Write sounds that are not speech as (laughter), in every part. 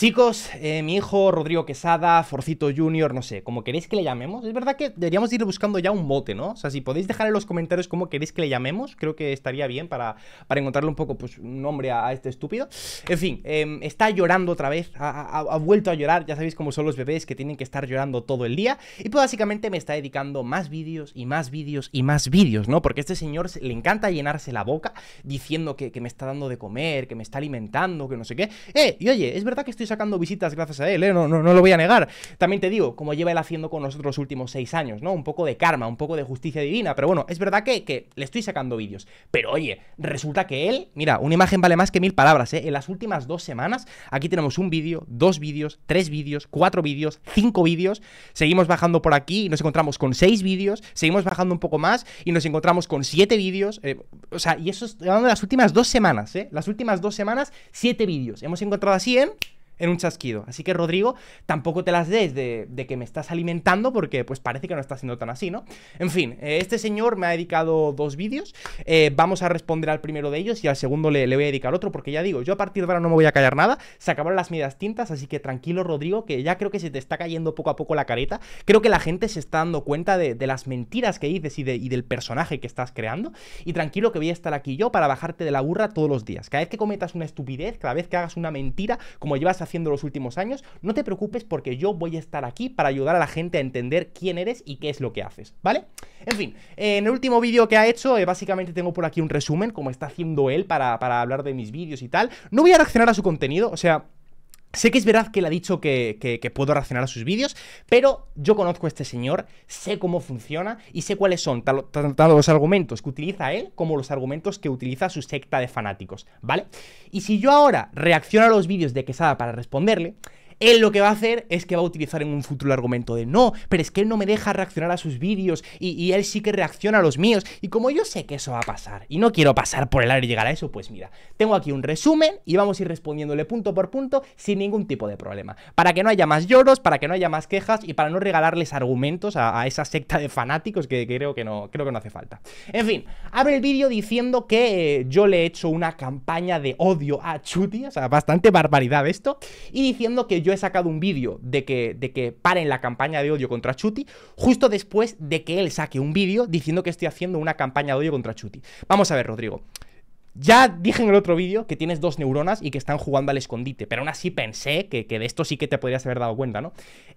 Chicos, eh, mi hijo Rodrigo Quesada, Forcito Junior, no sé, como queréis que le llamemos. Es verdad que deberíamos ir buscando ya un bote ¿no? O sea, si podéis dejar en los comentarios cómo queréis que le llamemos, creo que estaría bien para, para encontrarle un poco, pues, un nombre a, este estúpido. En fin, em, está llorando otra vez, ha, vuelto a llorar, ya sabéis cómo son los bebés que tienen que estar llorando todo el día. Y pues básicamente me está dedicando más vídeos y más vídeos y más vídeos, ¿no? Porque a este señor le encanta llenarse la boca diciendo que, que me está dando de comer, que me está alimentando, que no sé qué. Eh, y oye, es verdad que estoy sacando visitas gracias a él, ¿eh? no, no, no lo voy a negar. También te digo, como lleva él haciendo con nosotros los últimos seis años, ¿no? Un poco de karma, un poco de justicia divina, pero bueno, es verdad que, le estoy sacando vídeos. Pero oye, resulta que él, mira, una imagen vale más que mil palabras, ¿eh? En las últimas dos semanas, aquí tenemos un vídeo, dos vídeos, tres vídeos, cuatro vídeos, cinco vídeos, seguimos bajando por aquí y nos encontramos con seis vídeos, seguimos bajando un poco más y nos encontramos con siete vídeos, eh, o sea, y eso es las últimas dos semanas, ¿eh? Las últimas dos semanas, siete vídeos. Hemos encontrado así en en un chasquido. Así que, Rodrigo, tampoco te las des de, que me estás alimentando porque pues parece que no está siendo tan así, ¿no? En fin, eh, este señor me ha dedicado dos vídeos. Eh, vamos a responder al primero de ellos y al segundo le, voy a dedicar otro porque ya digo, yo a partir de ahora no me voy a callar nada. Se acabaron las medias tintas, así que tranquilo, Rodrigo, que ya creo que se te está cayendo poco a poco la careta. Creo que la gente se está dando cuenta de, las mentiras que dices y, y del personaje que estás creando. Y tranquilo que voy a estar aquí yo para bajarte de la burra todos los días. Cada vez que cometas una estupidez, cada vez que hagas una mentira, como llevas a haciendo los últimos años, no te preocupes porque yo voy a estar aquí para ayudar a la gente a entender quién eres y qué es lo que haces, ¿vale? En fin, en el último vídeo que ha hecho, eh, básicamente tengo por aquí un resumen, como está haciendo él para, para hablar de mis vídeos y tal. No voy a reaccionar a su contenido, o sea... Sé que es verdad que él ha dicho que, que puedo reaccionar a sus vídeos, pero yo conozco a este señor, sé cómo funciona y sé cuáles son tanto los argumentos que utiliza él como los argumentos que utiliza su secta de fanáticos, ¿vale? Y si yo ahora reacciono a los vídeos de Quesada para responderle, él lo que va a hacer es que va a utilizar en un futuro el argumento de no, pero es que él no me deja reaccionar a sus vídeos y, él sí que reacciona a los míos. Y como yo sé que eso va a pasar y no quiero pasar por el aire y llegar a eso, pues mira, tengo aquí un resumen y vamos a ir respondiéndole punto por punto sin ningún tipo de problema. Para que no haya más lloros, para que no haya más quejas y para no regalarles argumentos a, esa secta de fanáticos que, creo, que no, creo que no hace falta. En fin, abre el vídeo diciendo que eh, yo le he hecho una campaña de odio a Chuti, o sea, bastante barbaridad esto, y diciendo que yo he sacado un vídeo de que, de que paren la campaña de odio contra Chuti, justo después de que él saque un vídeo diciendo que estoy haciendo una campaña de odio contra Chuti. Vamos a ver, Rodrigo. Ya dije en el otro vídeo que tienes dos neuronas y que están jugando al escondite, pero aún así pensé que, de esto sí que te podrías haber dado cuenta, ¿no?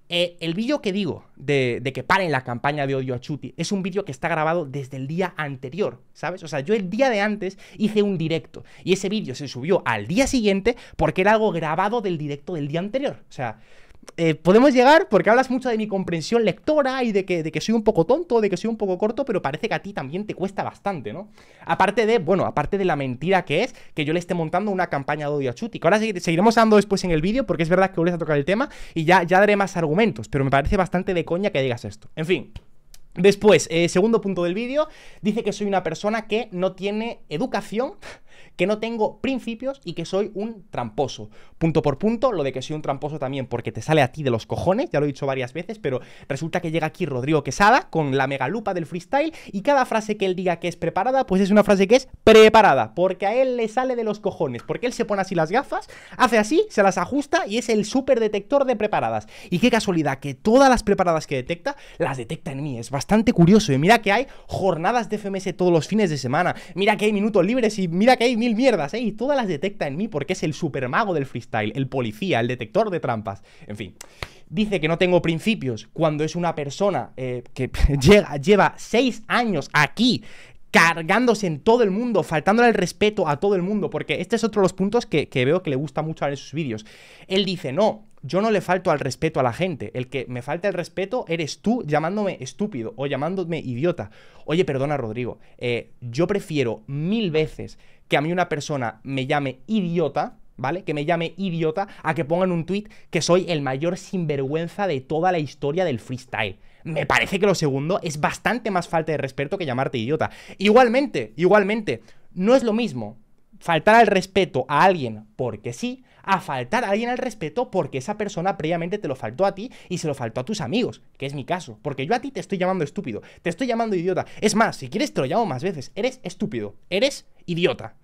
Eh, el vídeo que digo de, de, que paren la campaña de odio a Chuti es un vídeo que está grabado desde el día anterior, ¿sabes? O sea, yo el día de antes hice un directo y ese vídeo se subió al día siguiente porque era algo grabado del directo del día anterior. O sea, eh, podemos llegar, porque hablas mucho de mi comprensión lectora y de que, de que soy un poco tonto, de que soy un poco corto, pero parece que a ti también te cuesta bastante, ¿no? Aparte de, bueno, aparte de la mentira que es que yo le esté montando una campaña de odio a Chuti, que ahora seguiremos hablando después en el vídeo, porque es verdad que vuelves a tocar el tema y ya, ya daré más argumentos, pero me parece bastante de coña que digas esto. En fin. Después, eh, segundo punto del vídeo, dice que soy una persona que no tiene educación que no tengo principios y que soy un tramposo. Punto por punto, lo de que soy un tramposo también, porque te sale a ti de los cojones, ya lo he dicho varias veces, pero resulta que llega aquí Rodrigo Quesada con la megalupa del freestyle y cada frase que él diga que es preparada, pues es una frase que es preparada, porque a él le sale de los cojones, porque él se pone así las gafas, hace así, se las ajusta y es el super detector de preparadas. Y qué casualidad que todas las preparadas que detecta, las detecta en mí, es bastante curioso. Y ¿eh? mira que hay jornadas de FMS todos los fines de semana, mira que hay minutos libres y mira que hay mil mierdas, ¿eh? Y todas las detecta en mí porque es el supermago del freestyle, el policía, el detector de trampas. En fin, dice que no tengo principios cuando es una persona eh, que (laughs) llega, lleva seis años aquí cargándose en todo el mundo, faltándole el respeto a todo el mundo, porque este es otro de los puntos que, veo que le gusta mucho en sus vídeos. Él dice, no, yo no le falto al respeto a la gente, el que me falta el respeto eres tú llamándome estúpido o llamándome idiota. Oye, perdona Rodrigo, eh, yo prefiero mil veces que a mí una persona me llame idiota, ¿vale? Que me llame idiota a que pongan un tweet que soy el mayor sinvergüenza de toda la historia del freestyle. Me parece que lo segundo es bastante más falta de respeto que llamarte idiota. Igualmente, igualmente, no es lo mismo faltar al respeto a alguien porque sí, a faltar a alguien al respeto porque esa persona previamente te lo faltó a ti y se lo faltó a tus amigos, que es mi caso, porque yo a ti te estoy llamando estúpido, te estoy llamando idiota. Es más, si quieres te lo llamo más veces, eres estúpido, eres idiota,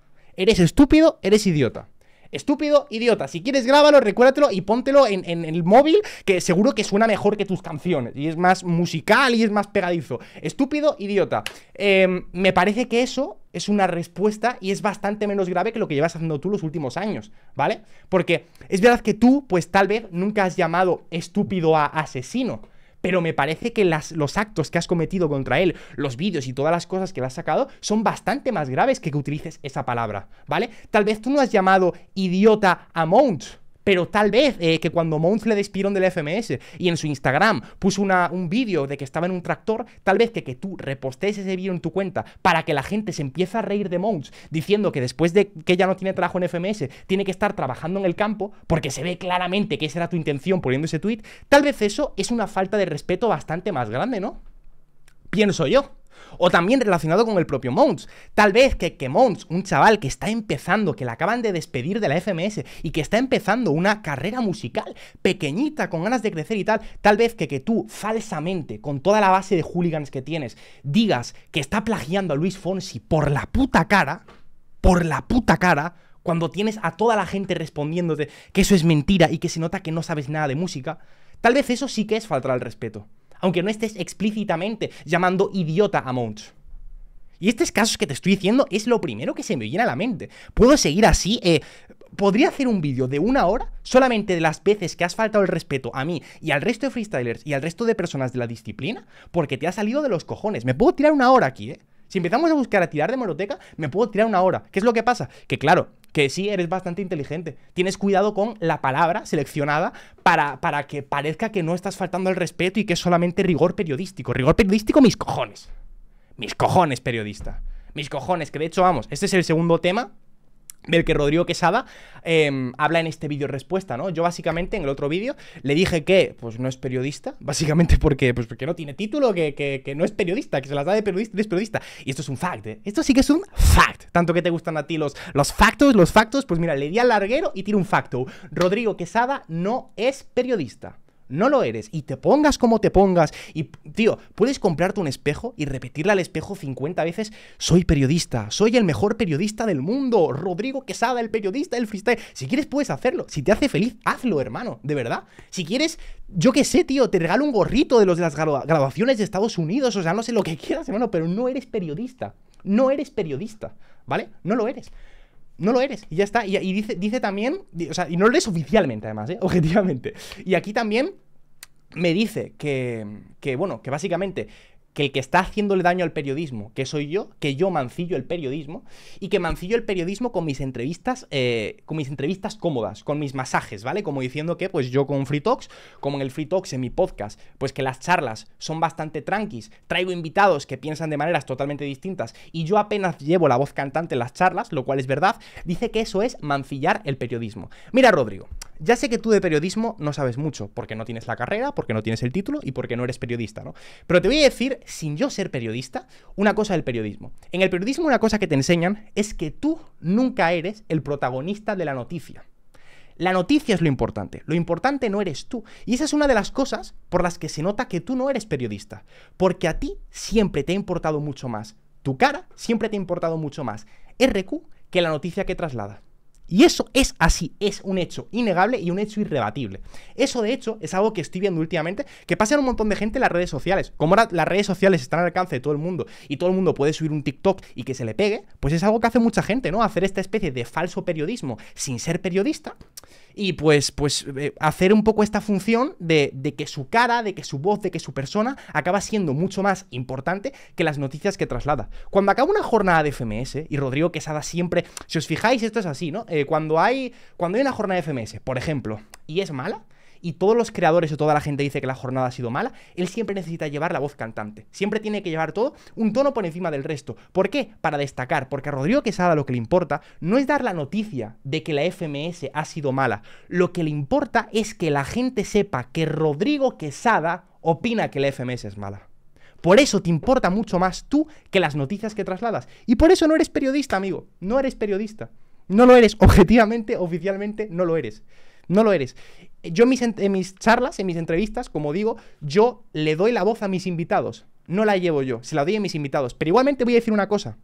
Eres estúpido, eres idiota. Estúpido, idiota. Si quieres, grábalo, recuérdatelo y póntelo en, el móvil, que seguro que suena mejor que tus canciones. Y es más musical y es más pegadizo. Estúpido, idiota. Em, me parece que eso es una respuesta y es bastante menos grave que lo que llevas haciendo tú los últimos años, ¿vale? Porque es verdad que tú, pues tal vez nunca has llamado estúpido a asesino pero me parece que las, los actos que has cometido contra él, los vídeos y todas las cosas que le has sacado, son bastante más graves que que utilices esa palabra, ¿vale? Tal vez tú no has llamado idiota a Mount, pero tal vez eh, que cuando Mons le despidieron del FMS y en su Instagram puso un vídeo de que estaba en un tractor, tal vez que, que tú repostees ese vídeo en tu cuenta para que la gente se empiece a reír de Mons diciendo que después de que ya no tiene trabajo en FMS, tiene que estar trabajando en el campo porque se ve claramente que esa era tu intención poniendo ese tweet, tal vez eso es una falta de respeto bastante más grande, ¿no? Pienso yo. O también relacionado con el propio Mons. Tal vez que, que Mons, un chaval que está empezando, que le acaban de despedir de la FMS y que está empezando una carrera musical pequeñita, con ganas de crecer y tal, tal vez que, que tú falsamente, con toda la base de hooligans que tienes, digas que está plagiando a Luis Fonsi por la puta cara, por la puta cara, cuando tienes a toda la gente respondiéndote que eso es mentira y que se nota que no sabes nada de música, tal vez eso sí que es faltar al respeto aunque no estés explícitamente llamando idiota a Mount. Y estos casos que te estoy diciendo es lo primero que se me viene a la mente. Puedo seguir así. Eh, podría hacer un vídeo de una hora solamente de las veces que has faltado el respeto a mí y al resto de freestylers y al resto de personas de la disciplina porque te ha salido de los cojones. Me puedo tirar una hora aquí, ¿eh? Si empezamos a buscar a tirar de moroteca, me puedo tirar una hora. ¿Qué es lo que pasa? Que claro, que sí eres bastante inteligente. Tienes cuidado con la palabra seleccionada para, para que parezca que no estás faltando al respeto y que es solamente rigor periodístico. Rigor periodístico, mis cojones. Mis cojones, periodista. Mis cojones, que de hecho, vamos, este es el segundo tema del que Rodrigo Quesada em, habla en este vídeo respuesta, ¿no? Yo básicamente en el otro vídeo le dije que pues no es periodista, (laughs) básicamente porque, pues, porque no tiene título, que, no es periodista, que se las da de periodista, periodista. Y esto es un fact, ¿eh? Esto sí que es un fact. Tanto que te gustan a ti los, los factos, los factos, pues mira, le di al larguero y tiro un facto. Rodrigo Quesada no es periodista no lo eres. Y te pongas como te pongas. Y, tío, puedes comprarte un espejo y repetirle al espejo 50 veces, soy periodista, soy el mejor periodista del mundo, Rodrigo Quesada, el periodista del freestyle. Si quieres, puedes hacerlo. Si te hace feliz, hazlo, hermano, de verdad. Si quieres, yo qué sé, tío, te regalo un gorrito de, los de las grabaciones de Estados Unidos, o sea, no sé lo que (laughs) quieras, hermano, pero no eres periodista. No eres periodista, ¿vale? No lo eres no lo eres, y ya está. Y, dice, también, o sea, y no lo es oficialmente además, ¿eh? (laughs) objetivamente. Y aquí también me dice que, que, bueno, que básicamente que el que está haciéndole daño al periodismo, que soy yo, que yo mancillo el periodismo, y que mancillo el periodismo con mis entrevistas, eh, con mis entrevistas cómodas, con mis masajes, ¿vale? Como diciendo que, pues yo con Free Talks, como en el Free Talks, en mi podcast, pues que las charlas son bastante tranquis, traigo invitados que piensan de maneras totalmente distintas, y yo apenas llevo la voz cantante en las charlas, lo cual es verdad, dice que eso es mancillar el periodismo. Mira, Rodrigo. Ya sé que tú de periodismo no sabes mucho, porque no tienes la carrera, porque no tienes el título y porque no eres periodista, ¿no? Pero te voy a decir, sin yo ser periodista, una cosa del periodismo. En el periodismo una cosa que te enseñan es que tú nunca eres el protagonista de la noticia. La noticia es lo importante, lo importante no eres tú. Y esa es una de las cosas por las que se nota que tú no eres periodista, porque a ti siempre te ha importado mucho más. Tu cara siempre te ha importado mucho más. RQ que la noticia que traslada. Y eso es así, es un hecho innegable y un hecho irrebatible. Eso de hecho es algo que estoy viendo últimamente, que pasa en un montón de gente en las redes sociales. Como ahora las redes sociales están al alcance de todo el mundo y todo el mundo puede subir un TikTok y que se le pegue, pues es algo que hace mucha gente, ¿no? Hacer esta especie de falso periodismo sin ser periodista y pues, pues eh, hacer un poco esta función de, que su cara, de que su voz, de que su persona acaba siendo mucho más importante que las noticias que traslada. Cuando acaba una jornada de FMS, y Rodrigo Quesada siempre, si os fijáis, esto es así, ¿no? Eh, cuando, hay, cuando hay una jornada de FMS, por ejemplo, y es mala, y todos los creadores o toda la gente dice que la jornada ha sido mala, él siempre necesita llevar la voz cantante. Siempre tiene que llevar todo un tono por encima del resto. ¿Por qué? Para destacar, porque a Rodrigo Quesada lo que le importa no es dar la noticia de que la FMS ha sido mala. Lo que le importa es que la gente sepa que Rodrigo Quesada opina que la FMS es mala. Por eso te importa mucho más tú que las noticias que trasladas. Y por eso no eres periodista, amigo. No eres periodista. No lo eres, (laughs) objetivamente, oficialmente, no lo eres. No lo eres. Yo en mis, en mis charlas, en mis entrevistas, como digo, yo le doy la voz a mis invitados. No la llevo yo, se la doy a mis invitados. Pero igualmente voy a decir una cosa.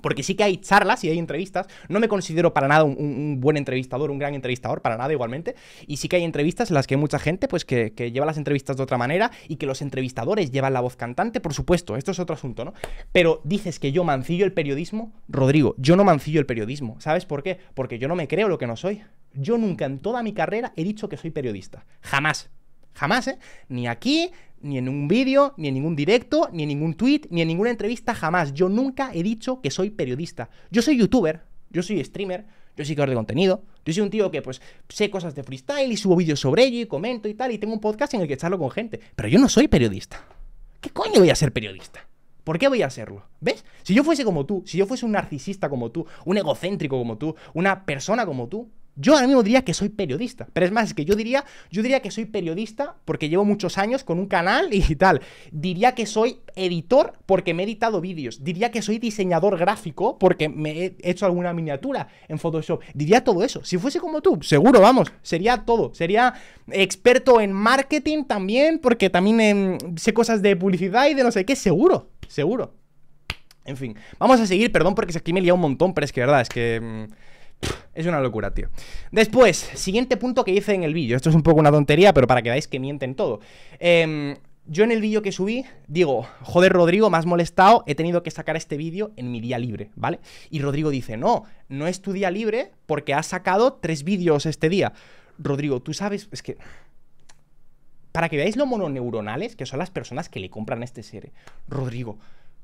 Porque sí que hay charlas y hay entrevistas. No me considero para nada un, buen entrevistador, un gran entrevistador, para nada igualmente. Y sí que hay entrevistas en las que hay mucha gente pues, que, que, lleva las entrevistas de otra manera y que los entrevistadores llevan la voz cantante, por supuesto. Esto es otro asunto, ¿no? Pero dices que yo mancillo el periodismo, Rodrigo. Yo no mancillo el periodismo. ¿Sabes por qué? Porque yo no me creo lo que no soy. Yo nunca en toda mi carrera he dicho que soy periodista. Jamás. Jamás, ¿eh? Ni aquí, ni en un vídeo, ni en ningún directo, ni en ningún tweet, ni en ninguna entrevista, jamás. Yo nunca he dicho que soy periodista. Yo soy youtuber, yo soy streamer, yo soy creador de contenido, yo soy un tío que pues sé cosas de freestyle y subo vídeos sobre ello y comento y tal, y tengo un podcast en el que charlo con gente. Pero yo no soy periodista. ¿Qué coño voy a ser periodista? ¿Por qué voy a hacerlo? ¿Ves? Si yo fuese como tú, si yo fuese un narcisista como tú, un egocéntrico como tú, una persona como tú, yo ahora mismo diría que soy periodista. Pero es más, es que yo diría, yo diría que soy periodista porque llevo muchos años con un canal (laughs) y tal. Diría que soy editor porque me he editado vídeos. Diría que soy diseñador gráfico porque me he hecho alguna miniatura en Photoshop. Diría todo eso. Si fuese como tú, seguro, vamos, sería todo. Sería experto en marketing también porque también em, sé cosas de publicidad y de no sé qué, seguro, seguro. En fin, vamos a seguir, perdón porque aquí me he liado un montón, pero es que verdad, es que... Em, es una locura, tío. Después, siguiente punto que hice en el vídeo. Esto es un poco una tontería, pero para que veáis que mienten todo. Em, yo en el vídeo que subí digo, joder Rodrigo, más molestado, he tenido que sacar este vídeo en mi día libre, ¿vale? Y Rodrigo dice, no, no es tu día libre porque has sacado tres vídeos este día. Rodrigo, tú sabes, es que... Para que veáis lo mononeuronales que son las personas que le compran este serie. Rodrigo,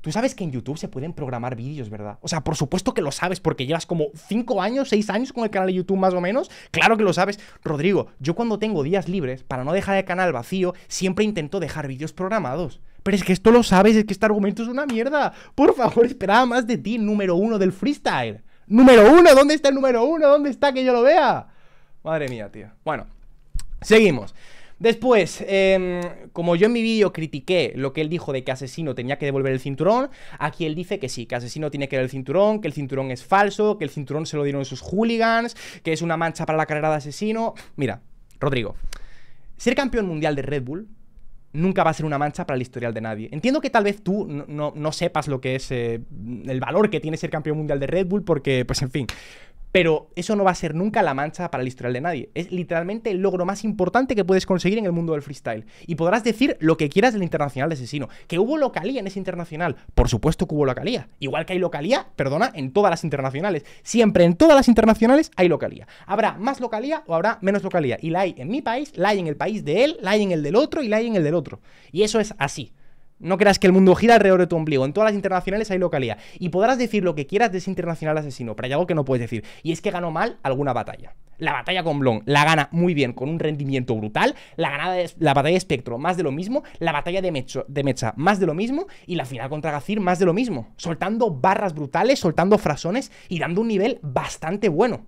Tú sabes que en YouTube se pueden programar vídeos, ¿verdad? O sea, por supuesto que lo sabes, porque llevas como 5 años, 6 años con el canal de YouTube más o menos. Claro que lo sabes. Rodrigo, yo cuando tengo días libres, para no dejar el canal vacío, siempre intento dejar vídeos programados. Pero es que esto lo sabes, es que este argumento es una mierda. Por favor, esperaba más de ti, número uno del freestyle. Número uno, ¿dónde está el número uno? ¿Dónde está que yo lo vea? Madre mía, tío. Bueno, seguimos. Después, em, como yo en mi vídeo critiqué lo que él dijo de que Asesino tenía que devolver el cinturón, aquí él dice que sí, que Asesino tiene que dar el cinturón, que el cinturón es falso, que el cinturón se lo dieron sus hooligans, que es una mancha para la carrera de Asesino. Mira, Rodrigo, ser campeón mundial de Red Bull nunca va a ser una mancha para el historial de nadie. Entiendo que tal vez tú no, sepas lo que es eh, el valor que tiene ser campeón mundial de Red Bull, porque, pues en fin. Pero eso no va a ser nunca la mancha para el historial de nadie. Es literalmente el logro más importante que puedes conseguir en el mundo del freestyle. Y podrás decir lo que quieras del internacional de asesino. Que hubo localía en ese internacional. Por supuesto que hubo localía. Igual que hay localía, perdona, en todas las internacionales. Siempre en todas las internacionales hay localía. Habrá más localía o habrá menos localía. Y la hay en mi país, la hay en el país de él, la hay en el del otro y la hay en el del otro. Y eso es así. No creas que el mundo gira alrededor de tu ombligo. En todas las internacionales hay localidad. Y podrás decir lo que quieras de ese internacional asesino, pero hay algo que no puedes decir. Y es que ganó mal alguna batalla. La batalla con Blon la gana muy bien, con un rendimiento brutal. La, ganada es la batalla de Espectro, más de lo mismo. La batalla de, Mecha, más de lo mismo. Y la final contra Gazir más de lo mismo. Soltando barras brutales, soltando frasones y dando un nivel bastante bueno.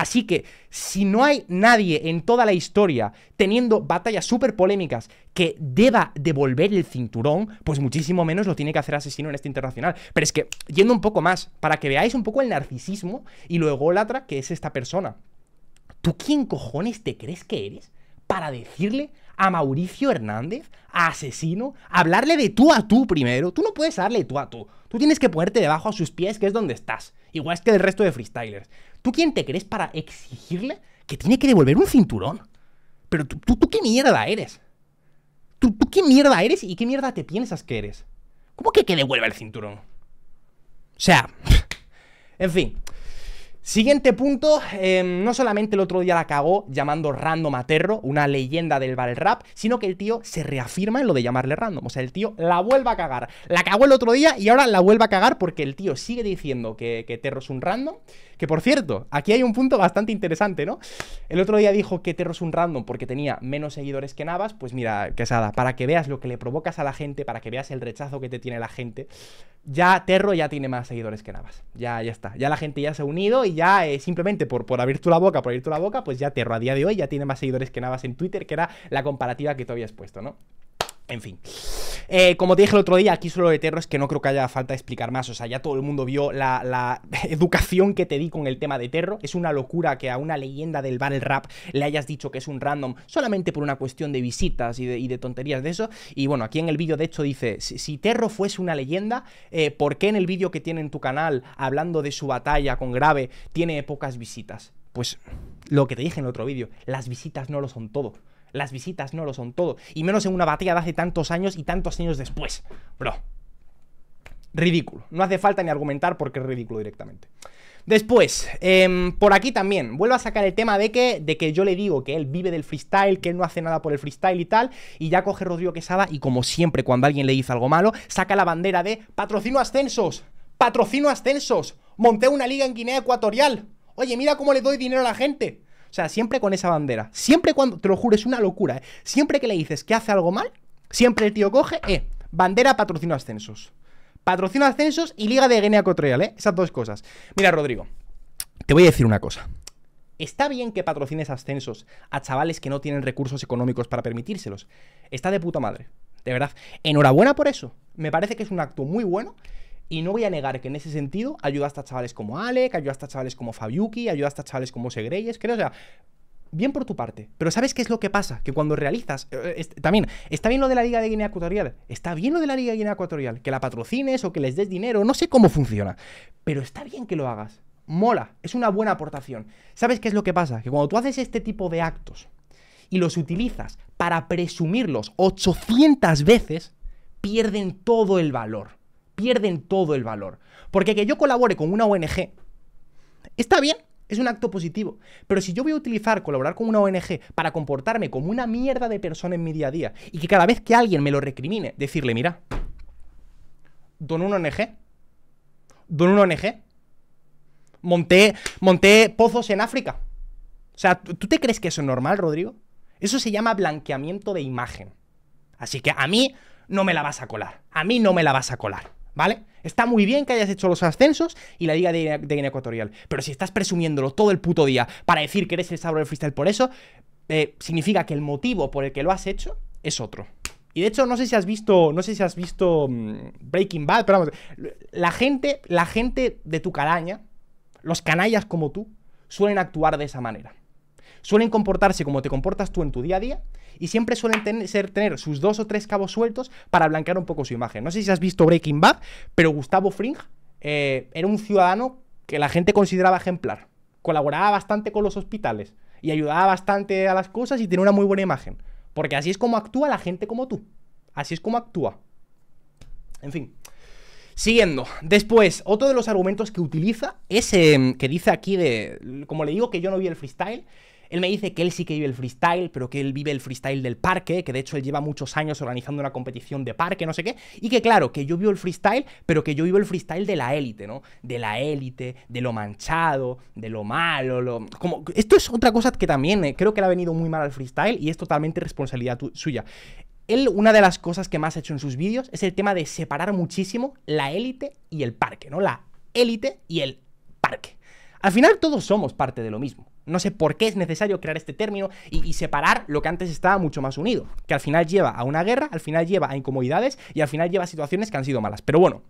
Así que si no hay nadie en toda la historia teniendo batallas súper polémicas que deba devolver el cinturón, pues muchísimo menos lo tiene que hacer Asesino en este internacional. Pero es que, yendo un poco más, para que veáis un poco el narcisismo y lo ególatra que es esta persona. ¿Tú quién cojones te crees que eres para decirle a Mauricio Hernández, a Asesino, hablarle de tú a tú primero? Tú no puedes darle tú a tú. Tú tienes que ponerte debajo a sus pies, que es donde estás. Igual es que el resto de freestylers. ¿Tú quién te crees para exigirle que tiene que devolver un cinturón? Pero tú, tú, qué mierda eres. ¿Tú, ¿Tú qué mierda eres y qué mierda te piensas que eres? ¿Cómo que que devuelva el cinturón? O sea, (laughs) en fin, Siguiente punto, em, no solamente el otro día la cagó llamando random a Terro, una leyenda del bar rap, sino que el tío se reafirma en lo de llamarle random. O sea, el tío la vuelve a cagar. La cagó el otro día y ahora la vuelve a cagar porque el tío sigue diciendo que, que Terro es un random. Que por cierto, aquí hay un punto bastante interesante, ¿no? El otro día dijo que Terro es un random porque tenía menos seguidores que Navas. Pues mira, Quesada, para que veas lo que le provocas a la gente, para que veas el rechazo que te tiene la gente, ya Terro ya tiene más seguidores que Navas. Ya, ya está. Ya la gente ya se ha unido y ya eh, simplemente por, por abrir tu la boca, por abrir tu la boca, pues ya te a día de hoy ya tiene más seguidores que nada en Twitter, que era la comparativa que te habías puesto, ¿no? En fin. Eh, como te dije el otro día, aquí solo de es que no creo que haya falta explicar más. O sea, ya todo el mundo vio la, (laughs) educación que te di con el tema de Terro. Es una locura que a una leyenda del battle rap le hayas dicho que es un random solamente por una cuestión de visitas y de, tonterías de eso. Y bueno, aquí en el vídeo de hecho dice, si, Terro fuese una leyenda, eh, ¿por qué en el vídeo que tiene en tu canal hablando de su batalla con Grave tiene pocas visitas? Pues lo que te dije en el otro vídeo, las visitas no lo son todo. Las visitas no lo son todo. Y menos en una batalla de hace tantos años y tantos años después. Bro. Ridículo. No hace falta ni argumentar porque es ridículo directamente. Después, em, por aquí también, vuelvo a sacar el tema de que, de que yo le digo que él vive del freestyle, que él no hace nada por el freestyle y tal, y ya coge Rodrigo Quesada y como siempre cuando alguien le dice algo malo, saca la bandera de patrocino ascensos, patrocino ascensos, monté una liga en Guinea Ecuatorial, oye mira cómo le doy dinero a la gente, o sea, siempre con esa bandera. Siempre cuando, te lo juro, es una locura, ¿eh? Siempre que le dices que hace algo mal, siempre el tío coge, eh, bandera patrocino ascensos. Patrocino ascensos y Liga de Guinea Cotreal, ¿eh? Esas dos cosas. Mira, Rodrigo, te voy a decir una cosa. Está bien que patrocines ascensos a chavales que no tienen recursos económicos para permitírselos. Está de puta madre. De verdad. Enhorabuena por eso. Me parece que es un acto muy bueno y no voy a negar que en ese sentido ayuda hasta chavales como Alec, ayuda hasta chavales como Fabiuki, ayuda hasta chavales como Segreyes, creo, o sea, bien por tu parte. Pero ¿sabes qué es lo que pasa? Que cuando realizas. Eh, eh, también, está bien lo de la Liga de Guinea Ecuatorial. Está bien lo de la Liga de Guinea Ecuatorial. Que la patrocines o que les des dinero. No sé cómo funciona. Pero está bien que lo hagas. Mola. Es una buena aportación. ¿Sabes qué es lo que pasa? Que cuando tú haces este tipo de actos y los utilizas para presumirlos 800 veces, pierden todo el valor pierden todo el valor. Porque que yo colabore con una ONG está bien, es un acto positivo. Pero si yo voy a utilizar colaborar con una ONG para comportarme como una mierda de persona en mi día a día y que cada vez que alguien me lo recrimine, decirle, mira, don una ONG, don una ONG, monté, monté pozos en África. O sea, ¿tú te crees que eso es normal, Rodrigo? Eso se llama blanqueamiento de imagen. Así que a mí no me la vas a colar. A mí no me la vas a colar. ¿Vale? Está muy bien que hayas hecho los ascensos y la Liga de, Guinea Ecuatorial, pero si estás presumiéndolo todo el puto día para decir que eres el sabro del freestyle por eso, eh, significa que el motivo por el que lo has hecho es otro. Y de hecho, no sé si has visto, no sé si has visto mm, Breaking Bad, pero vamos, la gente, la gente de tu calaña, los canallas como tú, suelen actuar de esa manera. Suelen comportarse como te comportas tú en tu día a día y siempre suelen tener sus dos o tres cabos sueltos para blanquear un poco su imagen. No sé si has visto Breaking Bad, pero Gustavo Fring eh, era un ciudadano que la gente consideraba ejemplar. Colaboraba bastante con los hospitales y ayudaba bastante a las cosas y tenía una muy buena imagen. Porque así es como actúa la gente como tú. Así es como actúa. En fin. Siguiendo, después, otro de los argumentos que utiliza es em, que dice aquí de, como le digo que yo no vi el freestyle, él me dice que él sí que vive el freestyle, pero que él vive el freestyle del parque, que de hecho él lleva muchos años organizando una competición de parque, no sé qué, y que claro, que yo vivo el freestyle, pero que yo vivo el freestyle de la élite, ¿no? De la élite, de lo manchado, de lo malo, lo... Como... Esto es otra cosa que también eh, creo que le ha venido muy mal al freestyle y es totalmente responsabilidad suya. Él, una de las cosas que más ha hecho en sus vídeos es el tema de separar muchísimo la élite y el parque, ¿no? La élite y el parque. Al final todos somos parte de lo mismo. No sé por qué es necesario crear este término y, separar lo que antes estaba mucho más unido, que al final lleva a una guerra, al final lleva a incomodidades y al final lleva a situaciones que han sido malas. Pero bueno.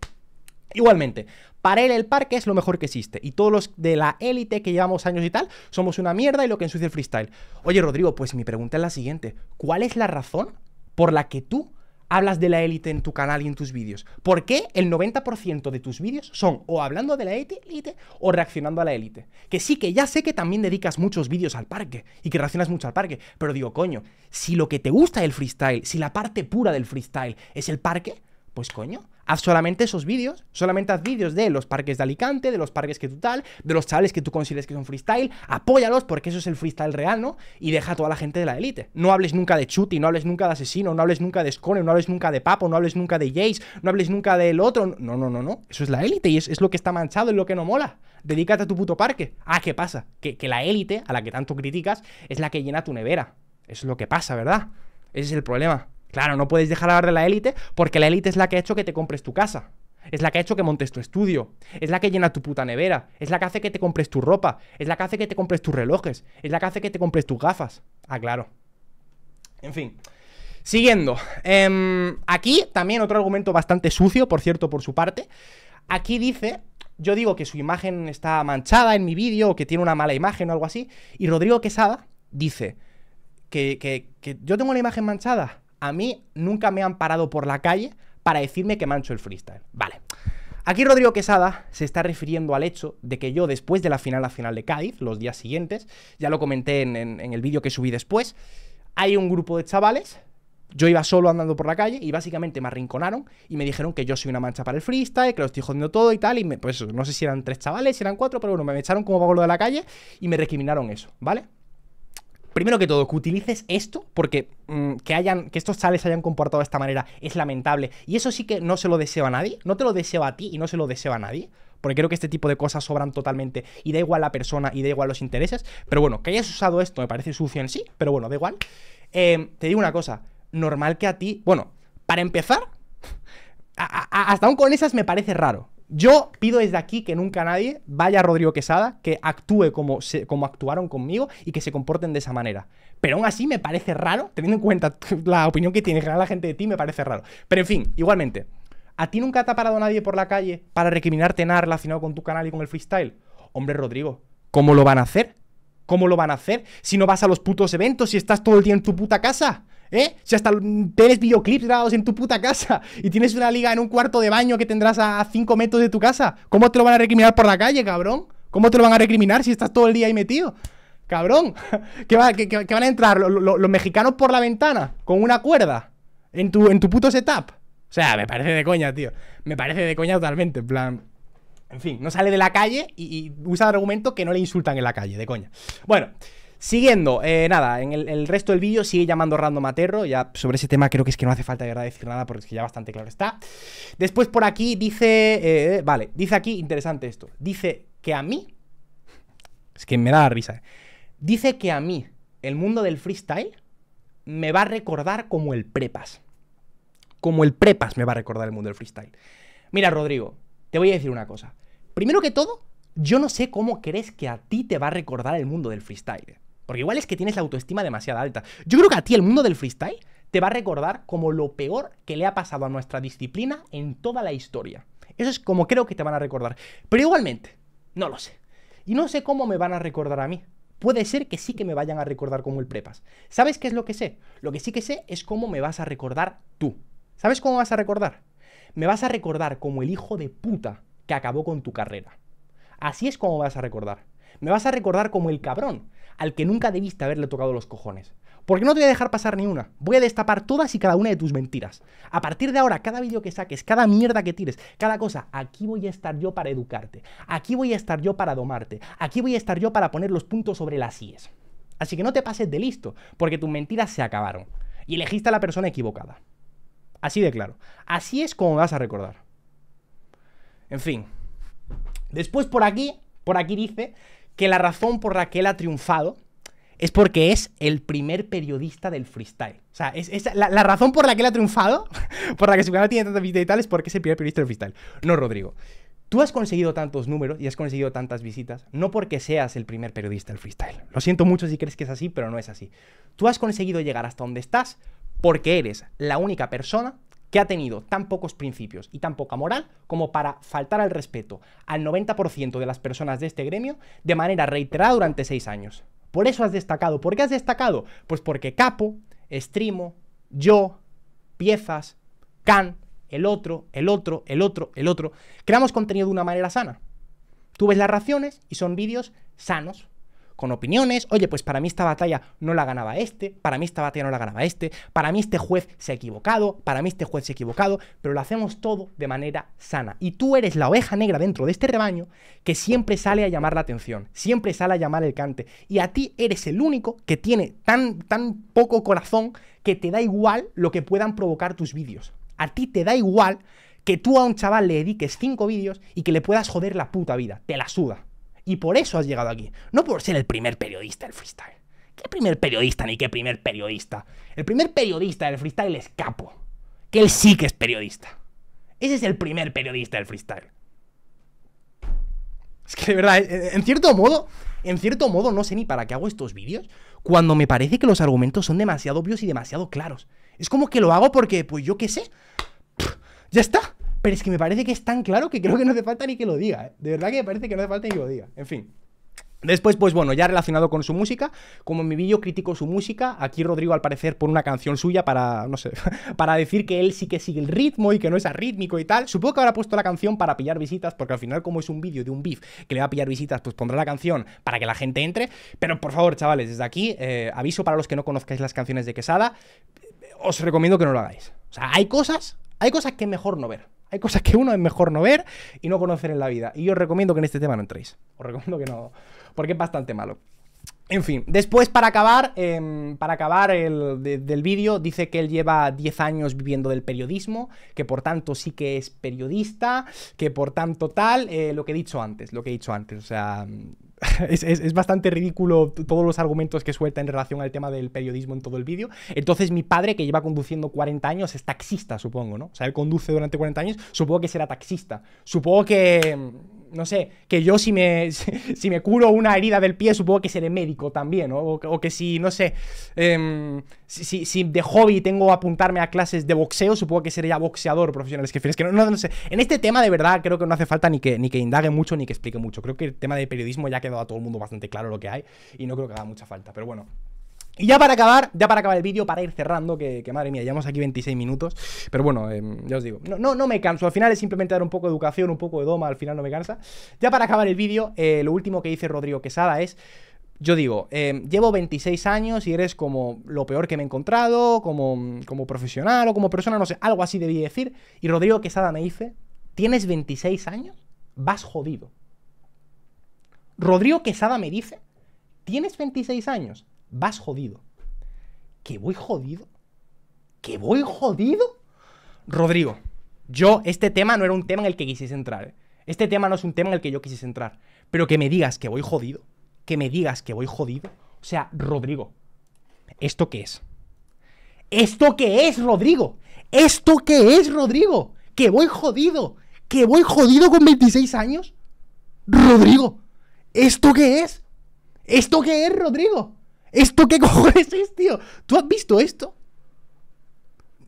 Igualmente, para él el parque es lo mejor que existe y todos los de la élite que llevamos años y tal somos una mierda y lo que ensucia el freestyle. Oye Rodrigo, pues mi pregunta es la siguiente, ¿cuál es la razón por la que tú hablas de la élite en tu canal y en tus vídeos? ¿Por qué el 90% de tus vídeos son o hablando de la élite o reaccionando a la élite? Que sí, que ya sé que también dedicas muchos vídeos al parque y que reaccionas mucho al parque, pero digo, coño, si lo que te gusta del freestyle, si la parte pura del freestyle es el parque, pues coño, haz solamente esos vídeos, solamente haz vídeos de los parques de Alicante, de los parques que tú tal, de los chavales que tú consideres que son freestyle, apóyalos porque eso es el freestyle real, ¿no? Y deja a toda la gente de la élite. No hables nunca de Chuti, no hables nunca de Asesino, no hables nunca de Scone, no hables nunca de Papo, no hables nunca de Jace, no hables nunca del otro. No, no, no, no. Eso es la élite y es, lo que está manchado, es lo que no mola. Dedícate a tu puto parque. Ah, ¿qué pasa? Que, que la élite, a la que tanto criticas, es la que llena tu nevera. Eso es lo que pasa, ¿verdad? Ese es el problema. Claro, no puedes dejar hablar de la élite porque la élite es la que ha hecho que te compres tu casa. Es la que ha hecho que montes tu estudio. Es la que llena tu puta nevera. Es la que hace que te compres tu ropa. Es la que hace que te compres tus relojes. Es la que hace que te compres tus gafas. Ah, claro. En fin. Siguiendo. Em, aquí también otro argumento bastante sucio, por cierto, por su parte. Aquí dice yo digo que su imagen está manchada en mi vídeo, o que tiene una mala imagen o algo así, y Rodrigo Quesada dice que, que, yo tengo una imagen manchada a mí nunca me han parado por la calle para decirme que mancho el freestyle. Vale. Aquí Rodrigo Quesada se está refiriendo al hecho de que yo después de la final nacional de Cádiz, los días siguientes, ya lo comenté en, el vídeo que subí después, hay un grupo de chavales, yo iba solo andando por la calle y básicamente me arrinconaron y me dijeron que yo soy una mancha para el freestyle, que lo estoy jodiendo todo y tal, y me, pues no sé si eran tres chavales, si eran cuatro, pero bueno, me echaron como lo de la calle y me recriminaron eso, ¿vale? primero que todo, que utilices esto, porque mm, que, hayan, que estos chales hayan comportado de esta manera es lamentable. Y eso sí que no se lo deseo a nadie, no te lo deseo a ti y no se lo deseo a nadie. Porque creo que este tipo de cosas sobran totalmente y da igual la persona y da igual los intereses. Pero bueno, que hayas usado esto me parece sucio en sí, pero bueno, da igual. Eh, te digo una cosa, normal que a ti, bueno, para empezar, (laughs) hasta aún con esas me parece raro. Yo pido desde aquí que nunca nadie vaya a Rodrigo Quesada, que actúe como, como actuaron conmigo y que se comporten de esa manera. Pero aún así me parece raro, teniendo en cuenta la opinión que tiene la gente de ti, me parece raro. Pero en fin, igualmente, ¿a ti nunca te ha parado nadie por la calle para recriminarte nada relacionado con tu canal y con el freestyle? Hombre, Rodrigo, ¿cómo lo van a hacer? ¿Cómo lo van a hacer si no vas a los putos eventos y estás todo el día en tu puta casa? ¿Eh? Si hasta tienes videoclips grabados en tu puta casa y tienes una liga en un cuarto de baño que tendrás a 5 metros de tu casa, ¿cómo te lo van a recriminar por la calle, cabrón? ¿Cómo te lo van a recriminar si estás todo el día ahí metido? Cabrón, (laughs) ¿Qué que, van a entrar los, mexicanos por la ventana con una cuerda en tu, en tu puto setup. O sea, me parece de coña, tío. Me parece de coña totalmente, en plan. En fin, no sale de la calle y, y usa argumento que no le insultan en la calle, de coña. Bueno, Siguiendo, eh, nada, en el, resto del vídeo sigue llamando random a Ya sobre ese tema creo que es que no hace falta de verdad decir nada porque es que ya bastante claro está. Después por aquí dice. Eh, vale, dice aquí, interesante esto. Dice que a mí. Es que me da la risa. Dice que a mí, el mundo del freestyle, me va a recordar como el prepas. Como el prepas me va a recordar el mundo del freestyle. Mira, Rodrigo, te voy a decir una cosa. Primero que todo, yo no sé cómo crees que a ti te va a recordar el mundo del freestyle. Porque igual es que tienes la autoestima demasiado alta. Yo creo que a ti el mundo del freestyle te va a recordar como lo peor que le ha pasado a nuestra disciplina en toda la historia. Eso es como creo que te van a recordar. Pero igualmente, no lo sé. Y no sé cómo me van a recordar a mí. Puede ser que sí que me vayan a recordar como el prepas. ¿Sabes qué es lo que sé? Lo que sí que sé es cómo me vas a recordar tú. ¿Sabes cómo vas a recordar? Me vas a recordar como el hijo de puta que acabó con tu carrera. Así es como vas a recordar. Me vas a recordar como el cabrón al que nunca debiste haberle tocado los cojones. Porque no te voy a dejar pasar ni una. Voy a destapar todas y cada una de tus mentiras. A partir de ahora, cada vídeo que saques, cada mierda que tires, cada cosa, aquí voy a estar yo para educarte. Aquí voy a estar yo para domarte. Aquí voy a estar yo para poner los puntos sobre las IES. Así que no te pases de listo, porque tus mentiras se acabaron. Y elegiste a la persona equivocada. Así de claro. Así es como vas a recordar. En fin. Después por aquí, por aquí dice que la razón por la que él ha triunfado es porque es el primer periodista del freestyle. O sea, la, razón por la que él ha triunfado, (laughs) por la que su canal tiene tantas visitas y tal, es porque es el primer periodista del freestyle. No, Rodrigo. Tú has conseguido tantos números y has conseguido tantas visitas, no porque seas el primer periodista del freestyle. Lo siento mucho si crees que es así, pero no es así. Tú has conseguido llegar hasta donde estás porque eres la única persona que ha tenido tan pocos principios y tan poca moral como para faltar al respeto al 90% de las personas de este gremio de manera reiterada durante seis años. Por eso has destacado. ¿Por qué has destacado? Pues porque Capo, Strimo, yo, Piezas, Can, el otro, el otro, el otro, el otro, creamos contenido de una manera sana. Tú ves las raciones y son vídeos sanos, con opiniones, oye, pues para mí esta batalla no la ganaba este, para mí esta batalla no la ganaba este, para mí este juez se ha equivocado, para mí este juez se ha equivocado, pero lo hacemos todo de manera sana. Y tú eres la oveja negra dentro de este rebaño que siempre sale a llamar la atención, siempre sale a llamar el cante. Y a ti eres el único que tiene tan, tan poco corazón que te da igual lo que puedan provocar tus vídeos. A ti te da igual que tú a un chaval le dediques cinco vídeos y que le puedas joder la puta vida. Te la suda. Y por eso has llegado aquí. No por ser el primer periodista del freestyle. ¿Qué primer periodista ni qué primer periodista? El primer periodista del freestyle es Capo. Que él sí que es periodista. Ese es el primer periodista del freestyle. Es que de verdad, eh, eh, en cierto modo, en cierto modo no sé ni para qué hago estos vídeos cuando me parece que los argumentos son demasiado obvios y demasiado claros. Es como que lo hago porque, pues yo qué sé. Ya está. Pero es que me parece que es tan claro que creo que no hace falta ni que lo diga. ¿eh? De verdad que me parece que no hace falta ni que lo diga. En fin. Después, pues bueno, ya relacionado con su música, como en mi vídeo critico su música, aquí Rodrigo al parecer pone una canción suya para, no sé, (laughs) para decir que él sí que sigue el ritmo y que no es arrítmico y tal. Supongo que habrá puesto la canción para pillar visitas, porque al final como es un vídeo de un beef que le va a pillar visitas, pues pondrá la canción para que la gente entre. Pero por favor, chavales, desde aquí, eh, aviso para los que no conozcáis las canciones de Quesada, os recomiendo que no lo hagáis. O sea, hay cosas, hay cosas que mejor no ver. Hay cosas que uno es mejor no ver y no conocer en la vida. Y yo os recomiendo que en este tema no entréis. Os recomiendo que no, porque es bastante malo. En fin, después para acabar, em, para acabar el, del vídeo, dice que él lleva 10 años viviendo del periodismo, que por tanto sí que es periodista, que por tanto tal, eh, lo que he dicho antes, lo que he dicho antes, o sea... (laughs) es, bastante ridículo todos los argumentos que suelta en relación al tema del periodismo en todo el vídeo. Entonces mi padre, que lleva conduciendo 40 años, es taxista, supongo, ¿no? O sea, él conduce durante 40 años, supongo que será taxista. Supongo que mm, no sé, que yo (laughs) si me, curo una herida del pie, supongo que seré médico también, o, que si, no sé, em, si, si, de hobby tengo apuntarme a clases de boxeo, supongo que seré ya boxeador profesional. Es que, que no, no, sé, en este tema de verdad creo que no hace falta ni que, ni que indague mucho ni que explique mucho. Creo que el tema de periodismo ya ha quedado a todo el mundo bastante claro lo que hay y no creo que haga mucha falta, pero bueno. Y ya para acabar, ya para acabar el vídeo, para ir cerrando, que, madre mía, llevamos aquí 26 minutos, pero bueno, em, ya os digo, no, no, me canso, al final es simplemente dar un poco de educación, un poco de doma, al final no me cansa. Ya para acabar el vídeo, eh, lo último que dice Rodrigo Quesada es... Yo digo, em, llevo 26 años y eres como lo peor que me he encontrado, como, como profesional o como persona, no sé, algo así debí decir. Y Rodrigo Quesada me dice, ¿tienes 26 años? Vas jodido. Rodrigo Quesada me dice, ¿tienes 26 años? vas jodido. ¿Que voy jodido? ¿Que voy jodido? Rodrigo, yo, este tema no era un tema en el que quisiese entrar. ¿eh? Este tema no es un tema en el que yo quisiese entrar. Pero que me digas que voy jodido. Que me digas que voy jodido. O sea, Rodrigo, ¿esto qué es? ¿Esto qué es, Rodrigo? ¿Esto qué es, Rodrigo? Que voy jodido. Que voy jodido con 26 años. Rodrigo, ¿esto qué es? ¿Esto qué es, Rodrigo? ¿Esto qué (laughs) cojones es, tío? ¿Tú has visto esto?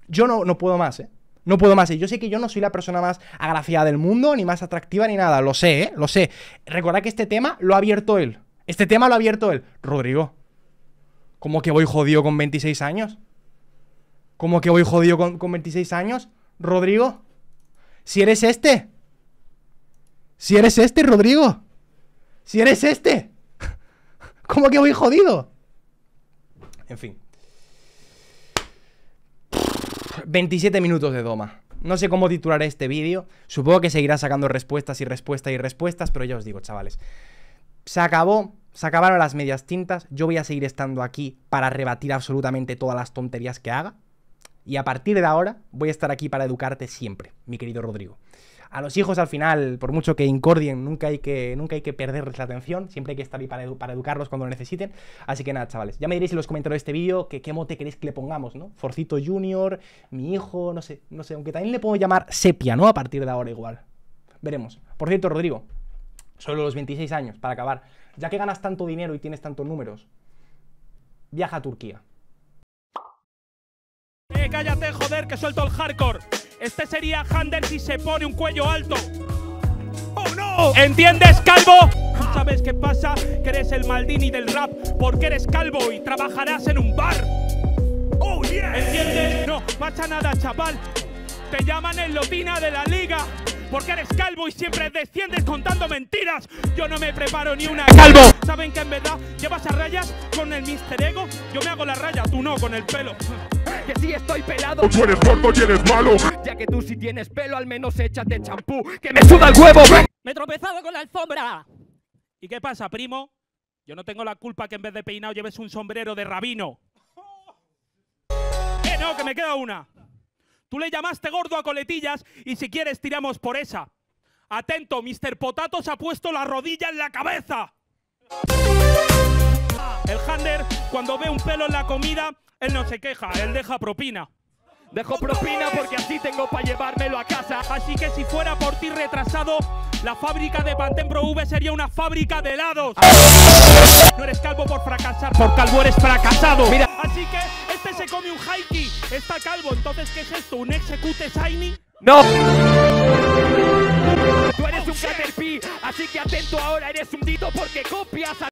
Yo no, no puedo más, ¿eh? No puedo más. ¿eh? yo sé que yo no soy la persona más agraciada del mundo, ni más atractiva, ni nada. Lo sé, ¿eh? Lo sé. Recordad que este tema lo ha abierto él. Este tema lo ha abierto él. Rodrigo, ¿cómo que voy jodido con 26 años? ¿Cómo que voy jodido con, con 26 años? Rodrigo, si eres este. Si eres este, Rodrigo. Si eres este. (laughs) ¿Cómo que voy jodido? En fin. 27 minutos de Doma. No sé cómo titular este vídeo. Supongo que seguirá sacando respuestas y respuestas y respuestas, pero ya os digo, chavales. Se acabó, se acabaron las medias tintas. Yo voy a seguir estando aquí para rebatir absolutamente todas las tonterías que haga. Y a partir de ahora voy a estar aquí para educarte siempre, mi querido Rodrigo a los hijos al final, por mucho que incordien, nunca hay que, nunca hay que perderles la atención, siempre hay que estar ahí para, educarlos cuando lo necesiten. Así que nada, chavales, ya me diréis en los comentarios de este vídeo qué mote queréis que le pongamos, ¿no? Forcito Junior, mi hijo, no sé, no sé, aunque también le puedo llamar Sepia, ¿no? A partir de ahora igual. Veremos. Por cierto, Rodrigo, solo los 26 años, para acabar, ya que ganas tanto dinero y tienes tantos números, viaja a Turquía. Eh, cállate, joder, que suelto el hardcore. Este sería Hander si se pone un cuello alto. ¡Oh, no! ¿Entiendes, calvo? ¿Sabes qué pasa? Que eres el Maldini del rap porque eres calvo y trabajarás en un bar. ¡Oh, yeah! ¿Entiendes? No pasa nada, chaval. Te llaman el Lotina de la liga porque eres calvo y siempre desciendes contando mentiras. Yo no me preparo ni una calvo. ¿Saben que en verdad llevas a rayas con el Mister Ego? Yo me hago la raya, tú no, con el pelo que sí estoy pelado. Tú eres gordo y eres malo. Ya que tú si tienes pelo, al menos échate champú, que me suda el huevo. Me he tropezado con la alfombra. ¿Y qué pasa, primo? Yo no tengo la culpa que en vez de peinado lleves un sombrero de rabino. ¡Eh, no, que me queda una! Tú le llamaste gordo a coletillas y si quieres tiramos por esa. Atento, Mr. Potatos ha puesto la rodilla en la cabeza. El hander, cuando ve un pelo en la comida, él no se queja, él deja propina. Dejo propina porque así tengo para llevármelo a casa. Así que si fuera por ti retrasado, la fábrica de Pro V sería una fábrica de helados. No eres calvo por fracasar, por calvo eres fracasado. Mira. Así que este se come un haiki, está calvo. Entonces, ¿qué es esto? ¿Un execute shiny? ¡No! Tú eres un caterpie, así que atento ahora, eres un dito porque copias a